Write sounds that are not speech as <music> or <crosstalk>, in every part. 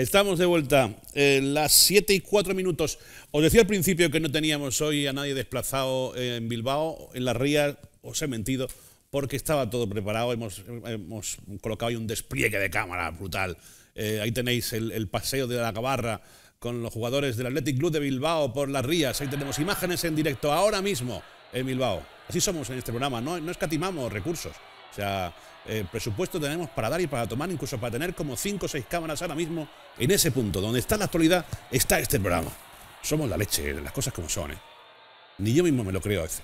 Estamos de vuelta, en las 7 y 4 minutos. Os decía al principio que no teníamos hoy a nadie desplazado eh, en Bilbao, en las Rías, os he mentido, porque estaba todo preparado, hemos, hemos colocado ahí un despliegue de cámara brutal. Eh, ahí tenéis el, paseo de la cabarra con los jugadores del Athletic Club de Bilbao por las Rías, ahí tenemos imágenes en directo ahora mismo en Bilbao. Así somos en este programa, no, no escatimamos recursos. O sea, eh, presupuesto tenemos para dar y para tomar, incluso para tener como 5 o 6 cámaras ahora mismo. En ese punto, donde está la actualidad, está este programa. Somos la leche, las cosas como son, ¿eh? Ni yo mismo me lo creo a veces.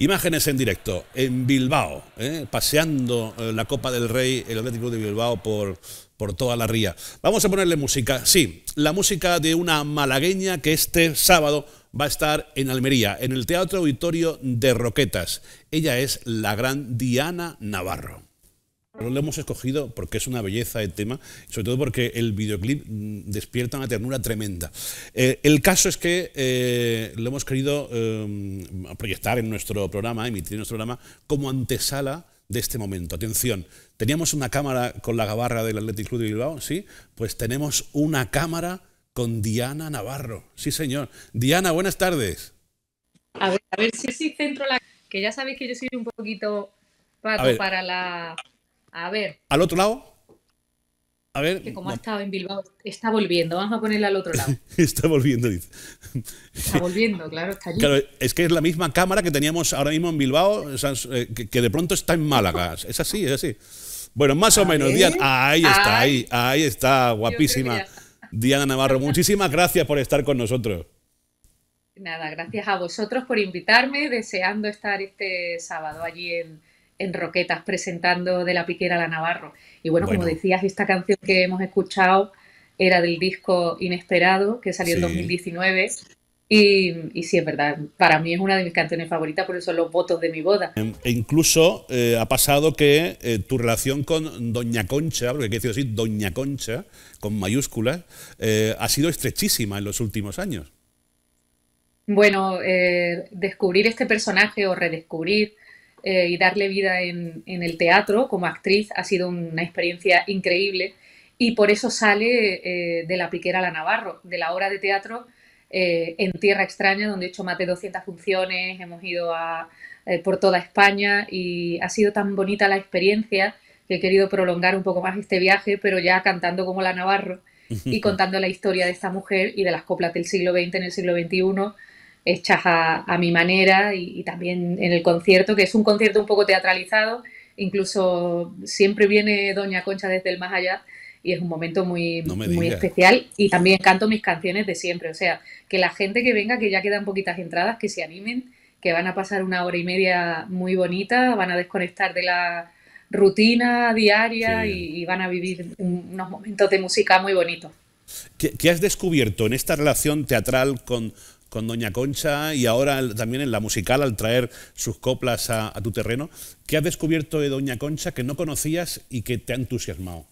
Imágenes en directo, en Bilbao, ¿eh? paseando eh, la Copa del Rey, el Atlético de Bilbao por, por toda la ría. Vamos a ponerle música, sí, la música de una malagueña que este sábado va a estar en Almería, en el Teatro Auditorio de Roquetas. Ella es la gran Diana Navarro lo hemos escogido porque es una belleza el tema, sobre todo porque el videoclip mm, despierta una ternura tremenda. Eh, el caso es que eh, lo hemos querido eh, proyectar en nuestro programa, emitir en nuestro programa, como antesala de este momento. Atención, teníamos una cámara con la gabarra del Athletic Club de Bilbao, ¿sí? Pues tenemos una cámara con Diana Navarro. Sí, señor. Diana, buenas tardes. A ver, a ver si centro la... Que ya sabéis que yo soy un poquito pato para la a ver. Al otro lado. A ver. Que como ha estado en Bilbao, está volviendo. Vamos a ponerla al otro lado. <laughs> está volviendo, dice. Está volviendo, claro, está allí. Claro, es que es la misma cámara que teníamos ahora mismo en Bilbao, eh, que de pronto está en Málaga. Es así, es así. Bueno, más o menos, Diana. Ahí está, ahí, ahí está, guapísima. Diana Navarro, muchísimas gracias por estar con nosotros. Nada, gracias a vosotros por invitarme, deseando estar este sábado allí en, en Roquetas presentando de la piquera a la Navarro. Y bueno, como decías, esta canción que hemos escuchado era del disco Inesperado, que salió en 2019. Y, sí, es verdad, para mí es una de mis canciones favoritas, por eso los votos de mi boda. E incluso eh, ha pasado que eh, tu relación con Doña Concha, porque hay que decir así, Doña Concha, con mayúsculas, eh, ha sido estrechísima en los últimos años. Bueno, descubrir este personaje o redescubrir eh, y darle vida en, el teatro como actriz ha sido una experiencia increíble y por eso sale eh, de La Piquera la Navarro, de la obra de teatro eh, en Tierra Extraña, donde he hecho más de 200 funciones, hemos ido a, por toda España y ha sido tan bonita la experiencia que he querido prolongar un poco más este viaje, pero ya cantando como la Navarro <laughs> y contando la historia de esta mujer y de las coplas del siglo XX en el siglo XXI hechas a, mi manera y, también en el concierto, que es un concierto un poco teatralizado, incluso siempre viene Doña Concha desde el más allá y es un momento muy, muy especial y también canto mis canciones de siempre, o sea, que la gente que venga, que ya quedan poquitas entradas, que se animen, que van a pasar una hora y media muy bonita, van a desconectar de la rutina diaria y, van a vivir unos momentos de música muy bonitos. ¿Qué has descubierto en esta relación teatral con con Doña Concha y ahora también en la musical al traer sus coplas a, tu terreno. ¿Qué has descubierto de Doña Concha que no conocías y que te ha entusiasmado?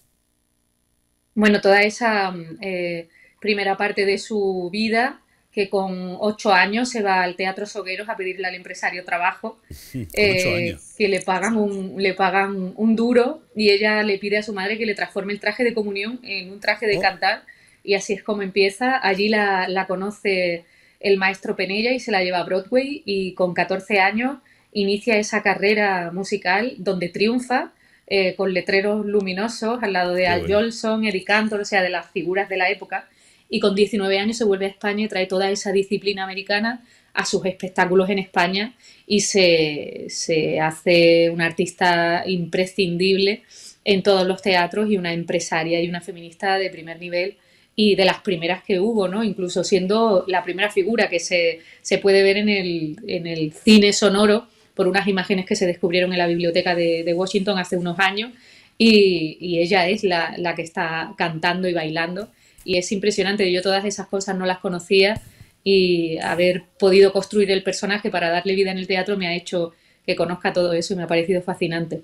Bueno, toda esa mm, eh, primera parte de su vida, que con ocho años se va al Teatro Sogueros a pedirle al empresario trabajo, <laughs> eh, que le pagan, un, le pagan un duro y ella le pide a su madre que le transforme el traje de comunión en un traje de oh. cantar y así es como empieza. Allí la, la conoce el maestro Penella y se la lleva a Broadway y con 14 años inicia esa carrera musical donde triunfa eh, con letreros luminosos al lado de Al Jolson, Eric Cantor, o sea, de las figuras de la época. Y con 19 años se vuelve a España y trae toda esa disciplina americana a sus espectáculos en España y se, se hace una artista imprescindible en todos los teatros y una empresaria y una feminista de primer nivel y de las primeras que hubo, Incluso siendo la primera figura que se, puede ver en el, cine sonoro por unas imágenes que se descubrieron en la biblioteca de, Washington hace unos años y, ella es la, la, que está cantando y bailando y es impresionante, yo todas esas cosas no las conocía y haber podido construir el personaje para darle vida en el teatro me ha hecho que conozca todo eso y me ha parecido fascinante.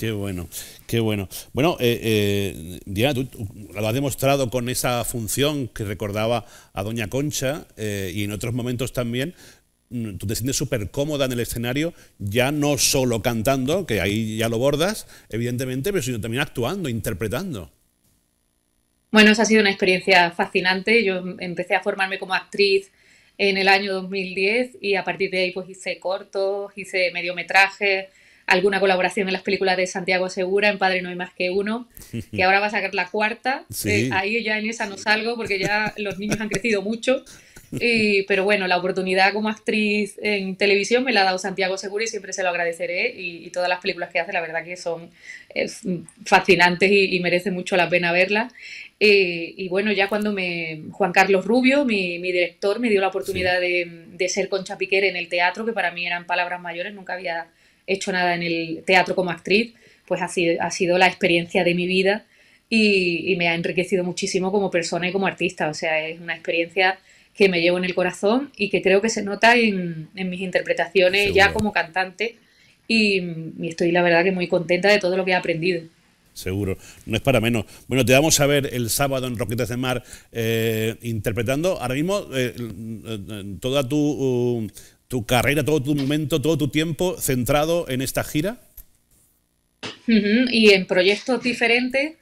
Qué bueno, qué bueno. Bueno, eh, eh, Diana, tú, lo has demostrado con esa función que recordaba a Doña Concha eh, y en otros momentos también. Mm, tú te sientes súper cómoda en el escenario, ya no solo cantando, que ahí ya lo bordas, evidentemente, pero sino también actuando, interpretando. Bueno, esa ha sido una experiencia fascinante. Yo empecé a formarme como actriz en el año 2010 y a partir de ahí pues hice cortos, hice mediometrajes, alguna colaboración en las películas de Santiago Segura, en Padre no hay más que uno, <laughs> que ahora va a sacar la cuarta. Eh, ahí ya en esa no salgo porque ya los niños han crecido mucho. <laughs> pero bueno, la oportunidad como actriz en televisión me la ha dado Santiago Segura y siempre se lo agradeceré. Y, todas las películas que hace, la verdad que son fascinantes y, merece mucho la pena verlas. Eh, y bueno, ya cuando me Juan Carlos Rubio, mi, director, me dio la oportunidad de, de, ser con Chapiquer en el teatro, que para mí eran palabras mayores, nunca había hecho nada en el teatro como actriz, pues ha sido, ha sido la experiencia de mi vida y, me ha enriquecido muchísimo como persona y como artista. O sea, es una experiencia que me llevo en el corazón y que creo que se nota en, mis interpretaciones ya como cantante y, estoy la verdad que muy contenta de todo lo que he aprendido seguro. No es para menos. Bueno, te vamos a ver el sábado en Roquetas de Mar eh, interpretando ahora mismo eh, eh, toda tu uh, tu carrera, todo tu momento, todo tu tiempo centrado en esta gira? Y en proyectos diferentes,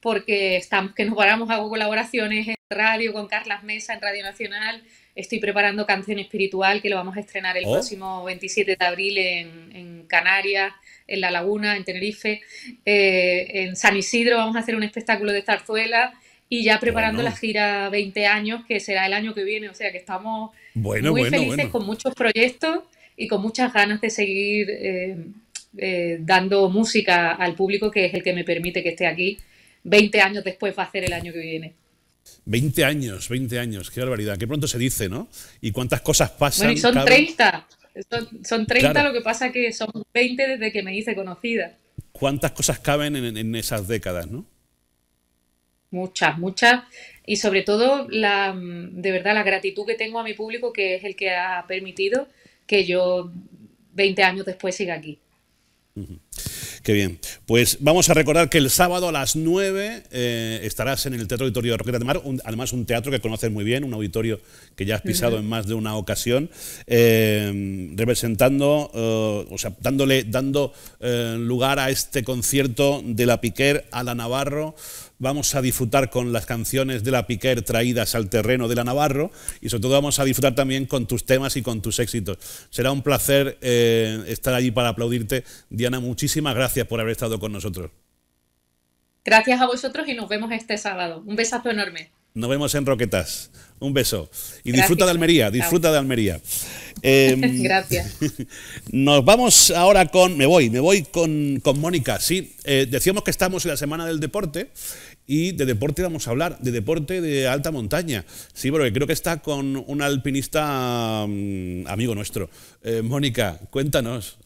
porque estamos que nos paramos, hago colaboraciones en radio con Carlas Mesa en Radio Nacional. Estoy preparando Canción Espiritual, que lo vamos a estrenar el oh. próximo 27 de abril en, Canarias, en La Laguna, en Tenerife. Eh, en San Isidro vamos a hacer un espectáculo de zarzuela y ya preparando la gira 20 años, que será el año que viene. O sea que estamos muy felices con muchos proyectos y con muchas ganas de seguir eh, eh, dando música al público, que es el que me permite que esté aquí. 20 años después va a ser el año que viene. 20 años, 20 años, qué barbaridad, qué pronto se dice, ¿no? Y cuántas cosas pasan. Bueno, y son 30, son, 30, lo que pasa que son 20 desde que me hice conocida. Cuántas cosas caben en esas décadas, ¿no? muchas, muchas. Y sobre todo, la, mm, de verdad, la gratitud que tengo a mi público, que es el que ha permitido que yo 20 años después siga aquí. Qué bien. Pues vamos a recordar que el sábado a las 9 eh, estarás en el Teatro Auditorio de Roqueta de Mar, además un teatro que conoces muy bien, un auditorio que ya has pisado en más de una ocasión, eh, representando, eh, o sea, dándole, dando lugar a este concierto de la Piquer a la Navarro, vamos a disfrutar con las canciones de la Piquer traídas al terreno de la Navarro y sobre todo vamos a disfrutar también con tus temas y con tus éxitos. Será un placer eh, estar allí para aplaudirte. Diana, muchísimas gracias por haber estado con nosotros. Gracias a vosotros y nos vemos este sábado. Un besazo enorme. Nos vemos en Roquetas. Un beso. Y disfruta de Almería, disfruta de Almería. <laughs> Em, gracias. <laughs> Nos vamos ahora con, me voy, me voy con, con Mónica. Sí, eh, decíamos que estamos en la Semana del Deporte y de deporte vamos a hablar, de deporte de alta montaña. Sí, porque creo que está con un alpinista mm, amigo nuestro. Eh, Mónica, cuéntanos.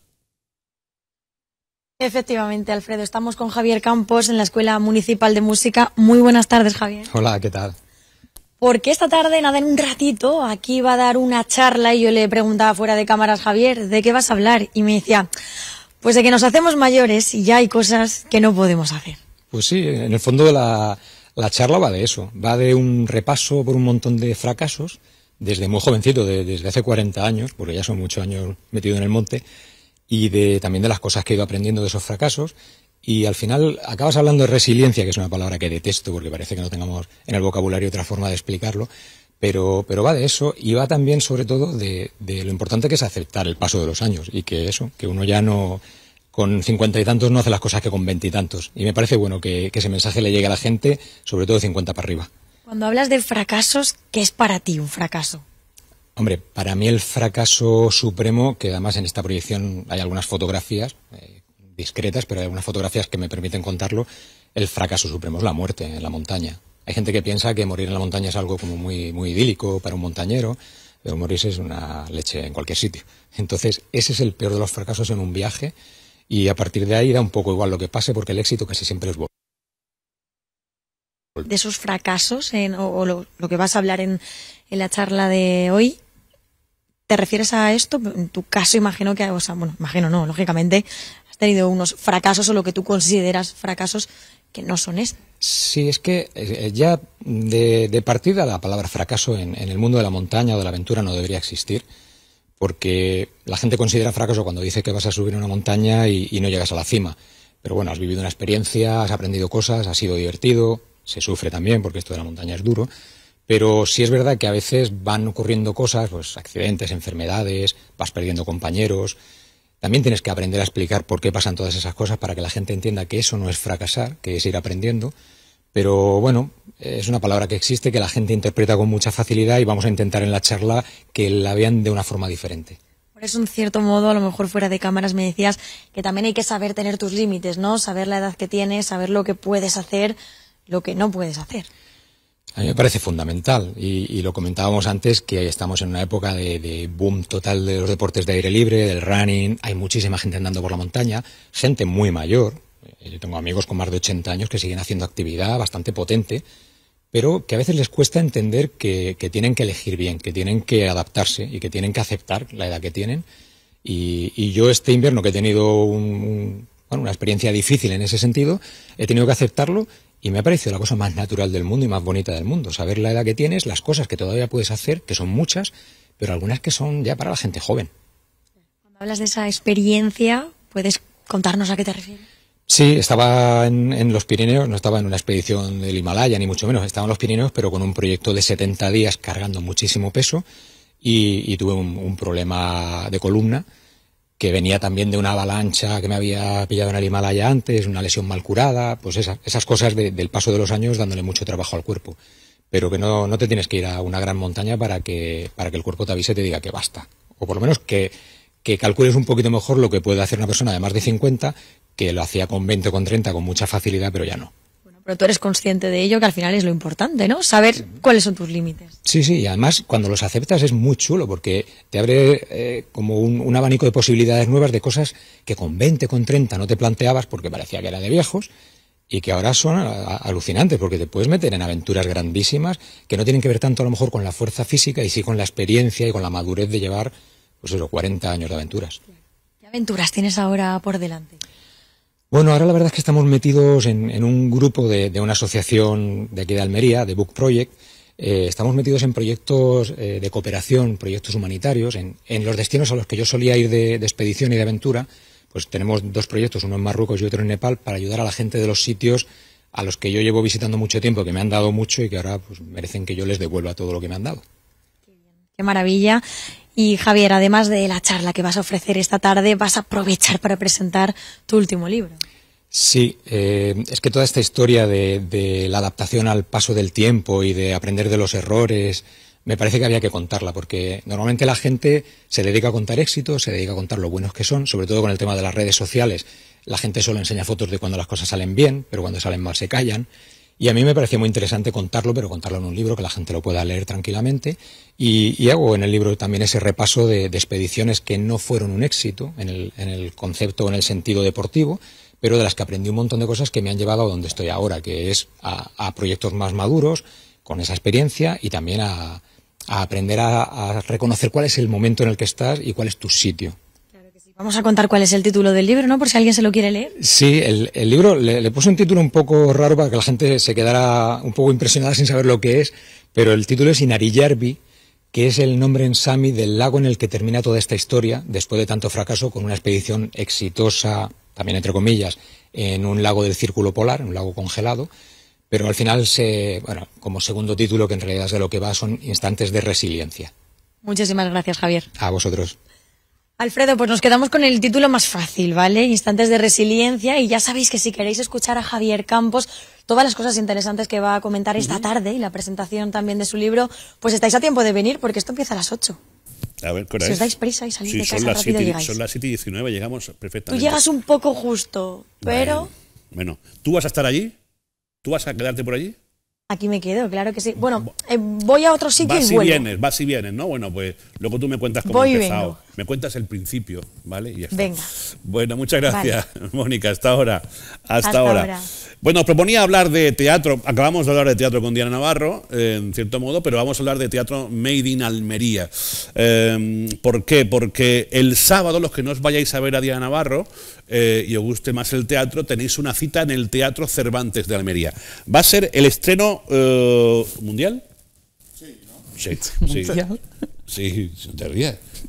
Efectivamente, Alfredo. Estamos con Javier Campos en la Escuela Municipal de Música. Muy buenas tardes, Javier. Hola, ¿qué tal? Porque esta tarde, nada, en un ratito, aquí va a dar una charla y yo le preguntaba fuera de cámaras, Javier, ¿de qué vas a hablar? Y me decía, pues de que nos hacemos mayores y ya hay cosas que no podemos hacer. Pues sí, en el fondo la, la charla va de eso, va de un repaso por un montón de fracasos, desde muy jovencito, desde hace 40 años, porque ya son muchos años metido en el monte, y de, también de las cosas que he ido aprendiendo de esos fracasos. Y al final acabas hablando de resiliencia, que es una palabra que detesto porque parece que no tengamos en el vocabulario otra forma de explicarlo, pero, pero va de eso y va también sobre todo de lo importante que es aceptar el paso de los años y que eso, que uno ya no, con cincuenta y tantos no hace las cosas que con veintitantos. Y, y, me parece bueno que, ese mensaje le llegue a la gente, sobre todo de cincuenta para arriba. Cuando hablas de fracasos, ¿qué es para ti un fracaso? Hombre, para mí el fracaso supremo, que además en esta proyección hay algunas fotografías eh, discretas, pero hay algunas fotografías que me permiten contarlo, el fracaso supremo es la muerte en la montaña. Hay gente que piensa que morir en la montaña es algo como muy, muy idílico para un montañero, pero morirse es una leche en cualquier sitio. Entonces, ese es el peor de los fracasos en un viaje y a partir de ahí da un poco igual lo que pase porque el éxito casi siempre es bueno. De esos fracasos en, o, lo, que vas a hablar en, la charla de hoy, ¿te refieres a esto? En tu caso imagino que, o sea, bueno, imagino no, lógicamente has tenido unos fracasos o lo que tú consideras fracasos que no son estos. Sí, es que eh, ya de, partida la palabra fracaso en, en, el mundo de la montaña o de la aventura no debería existir porque la gente considera fracaso cuando dice que vas a subir una montaña y, no llegas a la cima. Pero bueno, has vivido una experiencia, has aprendido cosas, ha sido divertido, se sufre también porque esto de la montaña es duro. Pero sí es verdad que a veces van ocurriendo cosas, pues accidentes, enfermedades, vas perdiendo compañeros. También tienes que aprender a explicar por qué pasan todas esas cosas para que la gente entienda que eso no es fracasar, que es ir aprendiendo pero bueno, es una palabra que existe, que la gente interpreta con mucha facilidad y vamos a intentar en la charla que la vean de una forma diferente. Por eso, en cierto modo, a lo mejor fuera de cámaras me decías que también hay que saber tener tus límites, ¿no? Saber la edad que tienes, saber lo que puedes hacer, lo que no puedes hacer. A mí me parece fundamental y, lo comentábamos antes que estamos en una época de, de, boom total de los deportes de aire libre, del running, hay muchísima gente andando por la montaña, gente muy mayor, eh, yo tengo amigos con más de 80 años que siguen haciendo actividad bastante potente, pero que a veces les cuesta entender que, tienen que elegir bien, que tienen que adaptarse y que tienen que aceptar la edad que tienen. Y, yo este invierno que he tenido una experiencia difícil en ese sentido, he tenido que aceptarlo y me ha parecido la cosa más natural del mundo y más bonita del mundo, saber la edad que tienes, las cosas que todavía puedes hacer, que son muchas, pero algunas que son ya para la gente joven. Cuando hablas de esa experiencia, ¿puedes contarnos a qué te refieres? Sí, estaba en, los Pirineos, no estaba en una expedición del Himalaya, ni mucho menos, estaba en los Pirineos, pero con un proyecto de 70 días cargando muchísimo peso y, tuve un, problema de columna que venía también de una avalancha que me había pillado en el Himalaya antes, una lesión mal curada, pues esas, cosas del paso de los años dándole mucho trabajo al cuerpo. Pero que no, te tienes que ir a una gran montaña para que, para que el cuerpo te avise y te diga que basta. O por lo menos que, que calcules un poquito mejor lo que puede hacer una persona de más de 50 que lo hacía con 20 o con 30 con mucha facilidad, pero ya no. pero tú eres consciente de ello, que al final es lo importante, ¿no? Saber cuáles son tus límites. Sí, sí, y además cuando los aceptas es muy chulo porque te abre eh, como un, abanico de posibilidades nuevas de cosas que con 20, con 30 no te planteabas porque parecía que era de viejos y que ahora son alucinantes porque te puedes meter en aventuras grandísimas que no tienen que ver tanto a lo mejor con la fuerza física y sí con la experiencia y con la madurez de llevar, pues eso, 40 años de aventuras. ¿Qué aventuras tienes ahora por delante? Bueno, ahora la verdad es que estamos metidos en, un grupo de, una asociación de aquí de Almería, de Book Project. Eh, estamos metidos en proyectos eh, de cooperación, proyectos humanitarios, en, los destinos a los que yo solía ir de, expedición y de aventura. Pues tenemos dos proyectos, uno en Marruecos y otro en Nepal, para ayudar a la gente de los sitios a los que yo llevo visitando mucho tiempo, que me han dado mucho y que ahora pues, merecen que yo les devuelva todo lo que me han dado. Qué maravilla. Y Javier, además de la charla que vas a ofrecer esta tarde, vas a aprovechar para presentar tu último libro. Sí, eh, es que toda esta historia de, de, la adaptación al paso del tiempo y de aprender de los errores, me parece que había que contarla, porque normalmente la gente se dedica a contar éxitos, se dedica a contar lo buenos que son, sobre todo con el tema de las redes sociales. La gente solo enseña fotos de cuando las cosas salen bien, pero cuando salen mal se callan. Y a mí me parecía muy interesante contarlo, pero contarlo en un libro que la gente lo pueda leer tranquilamente. Y, hago en el libro también ese repaso de, expediciones que no fueron un éxito en el, concepto o en el sentido deportivo, pero de las que aprendí un montón de cosas que me han llevado a donde estoy ahora, que es a, proyectos más maduros, con esa experiencia y también a, aprender a reconocer cuál es el momento en el que estás y cuál es tu sitio. Vamos a contar cuál es el título del libro, ¿no? Por si alguien se lo quiere leer. Sí, el, libro le, puse un título un poco raro para que la gente se quedara un poco impresionada sin saber lo que es, pero el título es Inarijärvi, que es el nombre en Sami del lago en el que termina toda esta historia, después de tanto fracaso, con una expedición exitosa, también entre comillas, en un lago del Círculo Polar, un lago congelado, pero al final se, bueno, como segundo título, que en realidad es de lo que va, son instantes de resiliencia. Muchísimas gracias, Javier. A vosotros. Alfredo, pues nos quedamos con el título más fácil, ¿vale? Instantes de resiliencia y ya sabéis que si queréis escuchar a Javier Campos, todas las cosas interesantes que va a comentar esta tarde y la presentación también de su libro, pues estáis a tiempo de venir porque esto empieza a las 8. A ver, Si os dais prisa y salís de casa las rápido 7, Son las 7 y 19, llegamos perfectamente. Tú llegas un poco justo, pero... Bueno, ¿tú vas a estar allí? ¿Tú vas a quedarte por allí? Aquí me quedo, claro que sí. Bueno, eh, voy a otro sitio vas y, vienes, vas y vienes, ¿no? Bueno, pues luego tú me cuentas cómo voy empezado. Me cuentas el principio, ¿vale? Y Venga. Bueno, muchas gracias, <laughs> Mónica. Hasta ahora. Hasta, ahora. Bueno, os proponía hablar de teatro. Acabamos de hablar de teatro con Diana Navarro, eh, en cierto modo, pero vamos a hablar de teatro Made in Almería. Em, ¿Por qué? Porque el sábado, los que no os vayáis a ver a Diana Navarro eh, y os guste más el teatro, tenéis una cita en el Teatro Cervantes de Almería. Va a ser el estreno eh, mundial Sí, mundial. Sí,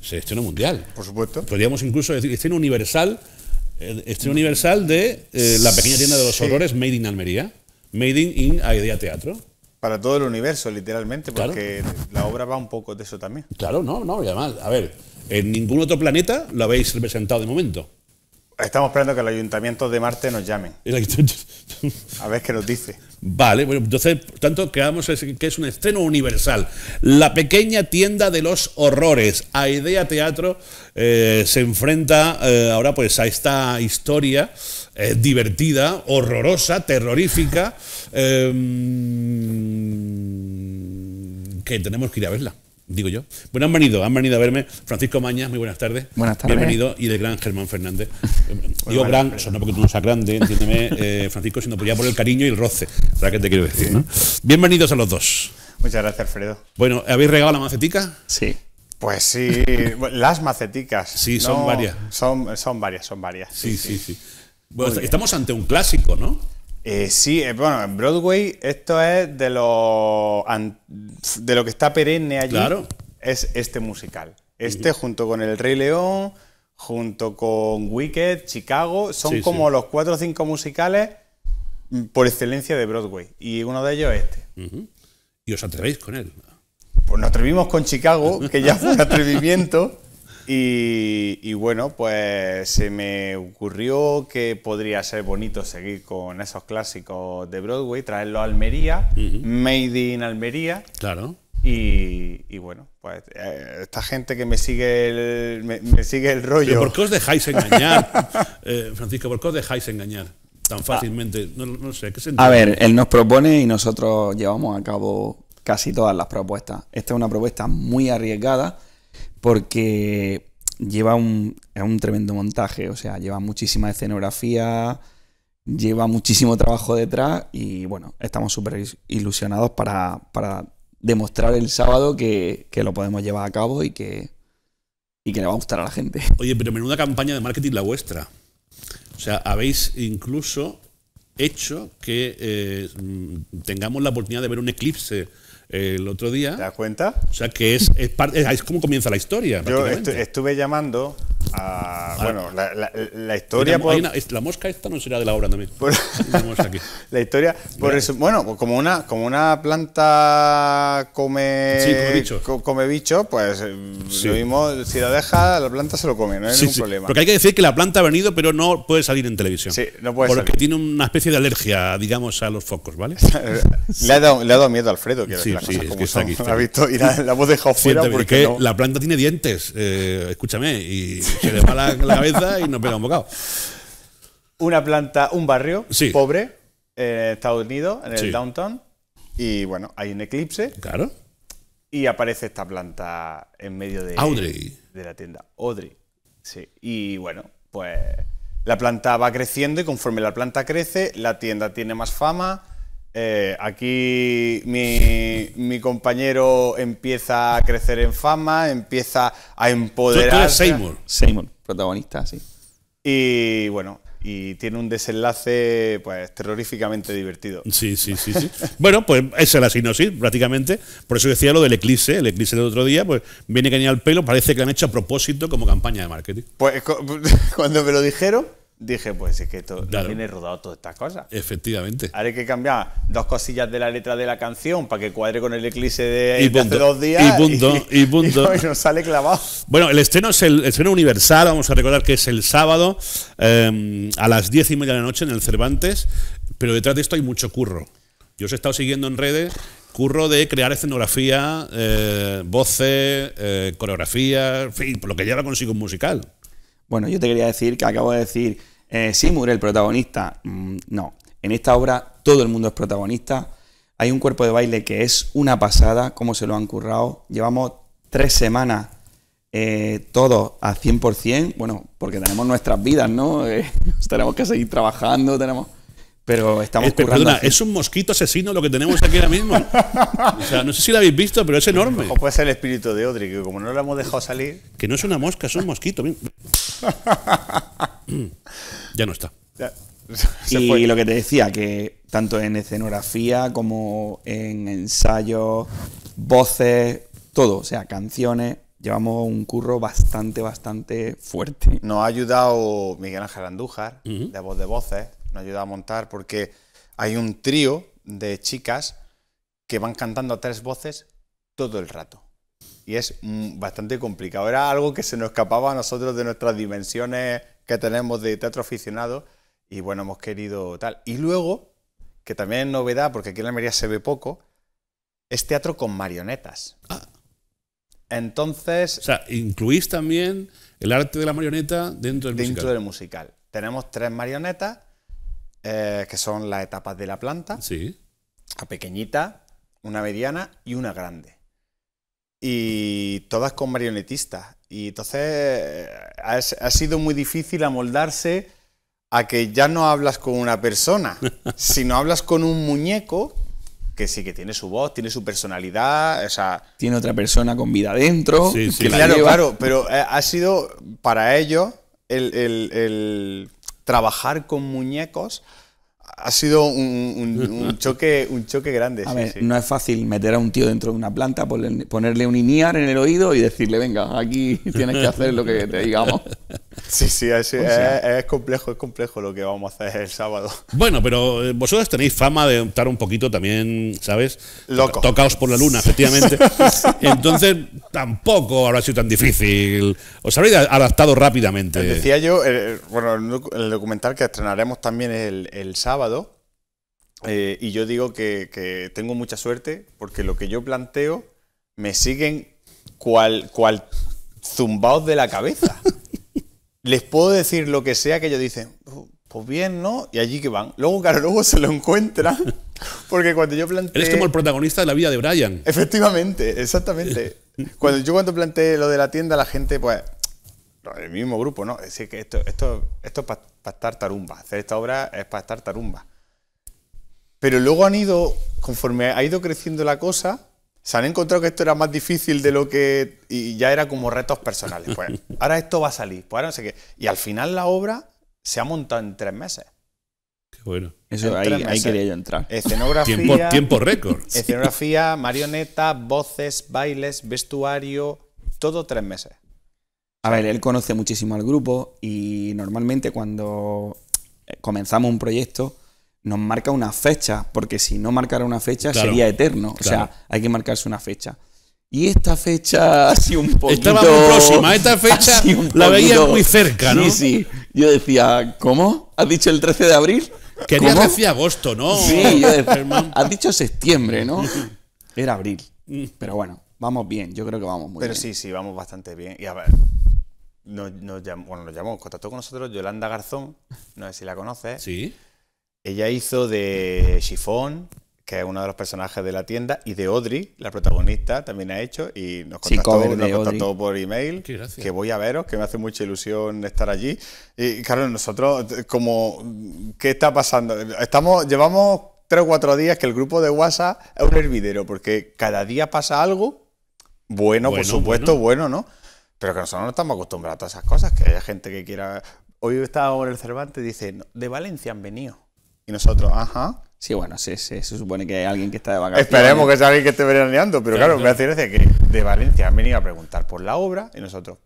sí, te mundial. Por supuesto. Podríamos incluso decir estreno universal, eh, estreno universal de eh, La pequeña tienda de los horrores Made in Almería, Made in, Idea Teatro. Para todo el universo, literalmente, porque la obra va un poco de eso también. Claro, no, no, y además, a ver, en ningún otro planeta lo habéis representado de momento. Estamos esperando que el ayuntamiento de Marte nos llame. A ver qué nos dice. Vale, bueno, entonces, tanto quedamos que es un estreno universal. La pequeña tienda de los horrores. Idea Teatro eh, se enfrenta eh, ahora pues a esta historia eh, divertida, horrorosa, terrorífica, mm, que tenemos que ir a verla digo yo. Bueno, han venido, han venido a verme. Francisco Mañas, muy buenas tardes. Buenas tardes. Bienvenido. Y de gran Germán Fernández. <laughs> Eh, digo gran, no porque tú no seas grande, entiéndeme, <laughs> eh, Francisco, sino por, ya por el cariño y el roce. ¿Verdad que te quiero decir? Bienvenidos a los dos. Muchas gracias, Alfredo. Bueno, ¿habéis regado la macetica? Sí. Pues sí, <laughs> las maceticas. Sí, son varias. Son, son varias, son varias. Sí, sí, sí. sí. Bueno, estamos ante un clásico, ¿no? Eh, sí, eh, bueno, en Broadway esto es de lo, de lo que está perenne allí. Claro. Es este musical. Este junto con El Rey León, junto con Wicked, Chicago, son como los cuatro o cinco musicales por excelencia de Broadway. Y uno de ellos es este. ¿Y os atrevéis con él? Pues nos atrevimos con Chicago, que ya fue un <laughs> atrevimiento. Y, bueno, pues se me ocurrió que podría ser bonito seguir con esos clásicos de Broadway, Traerlo a Almería, Made in Almería. Claro. Y, bueno, pues eh, esta gente que me sigue el, me, sigue el rollo. ¿Por qué os dejáis engañar, <laughs> eh, Francisco? ¿Por qué os dejáis engañar tan ah. fácilmente? No, sé, ¿qué A ver, él nos propone y nosotros llevamos a cabo casi todas las propuestas. Esta es una propuesta muy arriesgada porque lleva un, un tremendo montaje, o sea, lleva muchísima escenografía, lleva muchísimo trabajo detrás y bueno, estamos súper ilusionados para, para, demostrar el sábado que, que, lo podemos llevar a cabo y que, y que le va a gustar a la gente. <laughs> Oye, pero menuda campaña de marketing la vuestra. O sea, habéis incluso hecho que eh, mm, tengamos la oportunidad de ver un eclipse el otro día. ¿Te das cuenta? O sea que es, es, como comienza la historia. Yo estuve llamando Ah, bueno, la, la, historia. La, mosca esta no será de la obra también. <laughs> la historia. bueno, como una, como una planta come, come, bicho. pues eh, lo mismo, si la deja, la planta se lo come, no hay un problema. Porque hay que decir que la planta ha venido, pero no puede salir en televisión. Sí, no puede Porque tiene una especie de alergia, digamos, a los focos, ¿vale? <laughs> le, ha dado, le, ha dado, miedo a Alfredo, que sí, es que está aquí. ha visto, y la, hemos dejado fuera. porque la planta tiene dientes, eh, escúchame, y <laughs> se le va la, cabeza y nos pega un bocado. Una planta, un barrio pobre en eh, Estados Unidos, en el downtown, y bueno, hay un eclipse. Claro. Y aparece esta planta en medio de, Audrey. de la tienda. Audrey. Sí. Y bueno, pues la planta va creciendo y conforme la planta crece, la tienda tiene más fama eh, aquí mi, compañero empieza a crecer en fama, empieza a empoderar Tú, Seymour. Seymour, protagonista, sí. Y bueno, y tiene un desenlace pues terroríficamente divertido. Sí, sí, sí, sí. <laughs> bueno, pues esa es la sinopsis, prácticamente. Por eso decía lo del eclipse, el eclipse del otro día, pues viene que pelo, parece que lo han hecho a propósito como campaña de marketing. Pues <laughs> cuando me lo dijeron, dije, pues es que esto viene rodado todas estas cosas. Efectivamente. Ahora hay que cambiar dos cosillas de la letra de la canción para que cuadre con el eclipse de, hace dos días. Y punto, y, punto. <laughs> Y, nos sale clavado. Bueno, el estreno es el, estreno universal, vamos a recordar que es el sábado em, a las diez y media de la noche en el Cervantes, pero detrás de esto hay mucho curro. Yo os he estado siguiendo en redes, curro de crear escenografía, eh, voces, eh, coreografía, en fin, por lo que lleva consigo un musical. Bueno, yo te quería decir que acabo de decir eh, Seymour, el protagonista. Mm, no, en esta obra todo el mundo es protagonista. Hay un cuerpo de baile que es una pasada, como se lo han currado. Llevamos tres semanas eh, todos a 100%, bueno, porque tenemos nuestras vidas, ¿no? <laughs> Eh, tenemos que seguir trabajando, tenemos... Pero estamos es, eh, es un mosquito asesino lo que tenemos aquí ahora mismo. O sea, no sé si lo habéis visto, pero es enorme. O puede ser el espíritu de Odri, que como no lo hemos dejado salir. Que no es una mosca, es un mosquito. ya no está. <laughs> y lo que te decía, que tanto en escenografía como en ensayos, voces, todo, o sea, canciones, llevamos un curro bastante, bastante fuerte. Nos ha ayudado Miguel Ángel Andújar, de Voz de Voces ayuda a montar porque hay un trío de chicas que van cantando a tres voces todo el rato. Y es mm, bastante complicado. Era algo que se nos escapaba a nosotros de nuestras dimensiones que tenemos de teatro aficionado. Y bueno, hemos querido tal. Y luego, que también es novedad, porque aquí en la Almería se ve poco, es teatro con marionetas. Ah. Entonces. O sea, incluís también el arte de la marioneta dentro del Dentro del musical. Tenemos tres marionetas eh, que son las etapas de la planta. Sí. A pequeñita, una mediana y una grande. Y todas con marionetistas. Y entonces eh, ha, sido muy difícil amoldarse a que ya no hablas con una persona, <laughs> sino hablas con un muñeco que sí que tiene su voz, tiene su personalidad, o sea, tiene otra persona con vida adentro. Sí, claro, claro, pero eh, ha sido para ellos el, trabajar con muñecos ha sido un, <laughs> choque, un choque grande. no es fácil meter a un tío dentro de una planta, ponerle, ponerle un INIAR en el oído y decirle, venga, aquí tienes que hacer lo que te digamos. <laughs> Sí, pues sí, es, complejo, es complejo lo que vamos a hacer el sábado. Bueno, pero eh, vosotros tenéis fama de estar un poquito también, ¿sabes? Loco. Tocaos por la luna, efectivamente. <laughs> Entonces, tampoco habrá sido tan difícil. Os habréis adaptado rápidamente. Decía yo, bueno, el documental que estrenaremos también el, el sábado. Eh, y yo digo que, tengo mucha suerte porque lo que yo planteo me siguen cual, cual zumbaos de la cabeza. <laughs> les puedo decir lo que sea que ellos dicen, uh, pues bien, ¿no? Y allí que van. Luego, claro, luego se lo encuentran, <laughs> porque cuando yo planteé... es como el protagonista de la vida de Brian. Efectivamente, exactamente. <laughs> Cuando yo cuando planteé lo de la tienda, la gente, pues, el mismo grupo, ¿no? Es decir, que esto, esto, esto es para estar tarumba, hacer esta obra es para estar tarumba. Pero luego han ido, conforme ha ido creciendo la cosa, se han encontrado que esto era más difícil de lo que. y ya era como retos personales. Pues <laughs> ahora esto va a salir, pues ahora no sé qué. Y al final la obra se ha montado en tres meses. Qué bueno. Eso ahí, quería yo entrar. Escenografía. tiempo, récord. <laughs> Escenografía, marioneta marionetas, voces, bailes, vestuario, todo tres meses. A ver, él conoce muchísimo al grupo y normalmente cuando comenzamos un proyecto nos marca una fecha, porque si no marcara una fecha sería eterno. O sea, hay que marcarse una fecha. Y esta fecha <laughs> así un poquito... Estaba próxima, esta <laughs> fecha la veía muy cerca, ¿no? Sí, sí. Yo decía, ¿cómo? ¿Has dicho el 13 de abril? Quería decir agosto, ¿no? Sí, yo decía, has dicho septiembre, ¿no? <laughs> Era abril. Pero bueno, vamos bien, yo creo que vamos muy Pero bien. Pero sí, sí, vamos bastante bien. Y a ver, nos, nos llamó, nos llamó, contactó con nosotros Yolanda Garzón, no sé si la conoces. Sí. Ella hizo de Chifón, que es uno de los personajes de la tienda, y de Audrey, la protagonista, también ha hecho, y nos contactó, por por email, que voy a veros, que me hace mucha ilusión estar allí. Y claro, nosotros, como, ¿qué está pasando? Estamos, llevamos tres o cuatro días que el grupo de WhatsApp es un hervidero, porque cada día pasa algo, bueno, por supuesto, bueno. ¿no? Pero que nosotros no estamos acostumbrados a todas esas cosas, que haya gente que quiera... Hoy estaba en el Cervantes, dice, de Valencia han venido. Y nosotros, ajá. Sí, bueno, sí se, supone que hay alguien que está de vacaciones. Esperemos que sea alguien que esté veraneando, pero claro, me hace gracia que de Valencia han venido a preguntar por la obra y nosotros,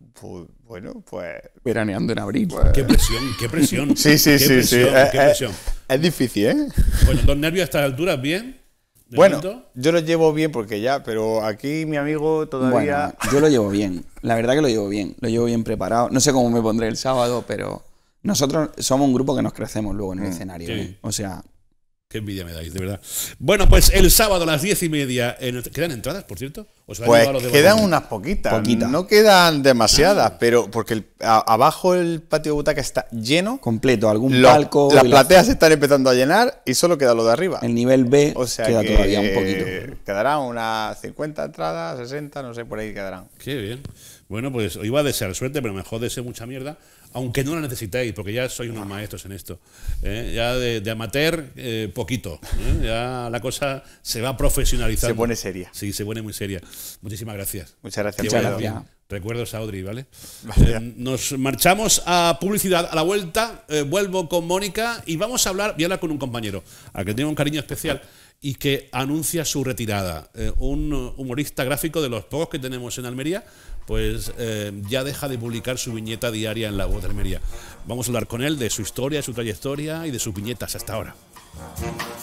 bueno, pues. Veraneando en abril. Pues qué presión, qué presión. Sí, sí, sí, sí. Eh, qué eh, presión. Es, difícil, ¿eh? Bueno, dos nervios a estas alturas, bien. Bueno, yo lo llevo bien porque ya, pero aquí mi amigo todavía. Bueno, yo lo llevo bien. La verdad que lo llevo bien. Lo llevo bien preparado. No sé cómo me pondré el sábado, pero. Nosotros somos un grupo que nos crecemos luego en el mm, escenario. ¿eh? O sea, Qué envidia me dais, de verdad. Bueno, pues el sábado a las diez y media. ¿Quedan entradas, por cierto? ¿O pues quedan unas poquitas. No quedan demasiadas, ah. pero porque abajo el patio de butaca está lleno. Completo, algún palco. Las plateas se están empezando a llenar y solo queda lo de arriba. El nivel B o queda todavía un poquito. Quedarán unas 50 entradas, 60, no sé, por ahí quedarán. Qué bien. Bueno, pues iba a desear suerte, pero mejor ser mucha mierda aunque no la necesitéis, porque ya sois unos ah. maestros en esto. ¿eh? Ya de, amateur, eh, poquito. ¿eh? Ya la cosa se va profesionalizando. Se pone seria. Sí, se pone muy seria. Muchísimas gracias. Muchas gracias. Recuerdos a Audrey, ¿vale? Eh, nos marchamos a publicidad. A la vuelta eh, vuelvo con Mónica y vamos a hablar, voy hablar con un compañero, al que tengo un cariño especial y que anuncia su retirada. un humorista gráfico de los pocos que tenemos en Almería, pues ya deja de publicar su viñeta diaria en la voz de Almería. Vamos a hablar con él de su historia, de su trayectoria y de sus viñetas hasta ahora. Thank you.